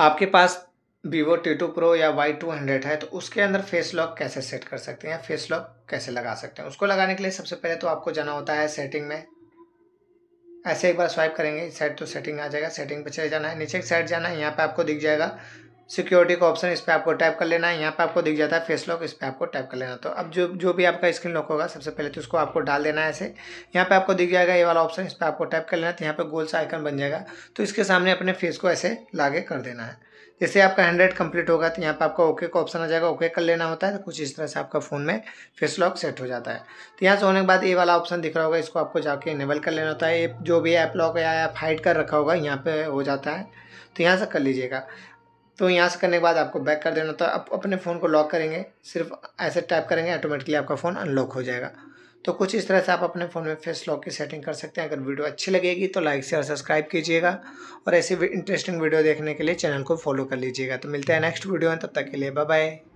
आपके पास Vivo T two Pro या वाई टू हंड्रेड है तो उसके अंदर फेस लॉक कैसे सेट कर सकते हैं या फेस लॉक कैसे लगा सकते हैं उसको लगाने के लिए सबसे पहले तो आपको जाना होता है सेटिंग में ऐसे एक बार स्वाइप करेंगे साइड तो सेटिंग आ जाएगा सेटिंग पर चले जाना है नीचे की साइड जाना है यहाँ पर आपको दिख जाएगा सिक्योरिटी का ऑप्शन इस पर आपको टाइप कर लेना है यहाँ पर आपको दिख जाता है फेस लॉक इस पर आपको टाइप कर लेना तो अब जो जो भी आपका स्क्रीन लॉक होगा सबसे पहले तो उसको आपको डाल देना है ऐसे यहाँ पे आपको दिख जाएगा ये वाला ऑप्शन इस पर आपको टाइप कर लेना है तो यहाँ पर गोल सा आइकन बन जाएगा तो इसके सामने अपने फेस को ऐसे लागे कर देना है जैसे आपका हंड्रेड कंप्लीट होगा तो यहाँ पर आपका ओके का ऑप्शन आ जाएगा ओके कर लेना होता है तो कुछ इस तरह से आपका फ़ोन में फेस लॉक सेट हो जाता है तो यहाँ से होने के बाद ये वाला ऑप्शन दिख रहा होगा इसको आपको जाके इनेबल कर लेना होता है ये जो भी ऐप लॉक या ऐप हाइड कर रखा होगा यहाँ पर हो जाता है तो यहाँ से कर लीजिएगा तो यहाँ से करने के बाद आपको बैक कर देना होता है आप अपने फ़ोन को लॉक करेंगे सिर्फ ऐसे टाइप करेंगे ऑटोमेटिकली आपका फ़ोन अनलॉक हो जाएगा तो कुछ इस तरह से आप अपने फ़ोन में फेस लॉक की सेटिंग कर सकते हैं अगर वीडियो अच्छी लगेगी तो लाइक शेयर सब्सक्राइब कीजिएगा और ऐसे इंटरेस्टिंग वीडियो देखने के लिए चैनल को फॉलो कर लीजिएगा तो मिलते हैं नेक्स्ट वीडियो में तब तक के लिए बाय बाय